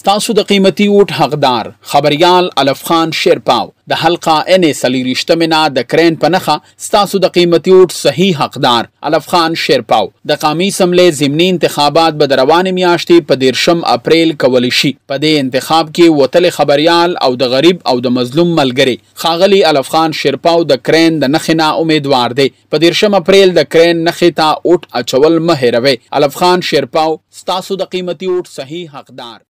ستاسو د قیمتي اوټ حقدار خبريال الف خان شیرپاو د حلقه ان سلیریشتمنه د کرین په نخه ستاسو د قیمتي اوټ صحیح حقدار الف خان شیرپاو د قامی سملې ضمني انتخابات به روان میاشتې په دیرشم اپریل کولی شي په دې انتخاب کې وتل خبريال او د غریب او د مظلوم ملګری خاغلی الف خان شیرپاو د کرین د نخې نه امیدوار دی په دیرشم اپریل د کرین نخې ته اوټ اچول مهروي الف خان شیرپاو ستاسو د قیمتي اوټ صحیح حقدار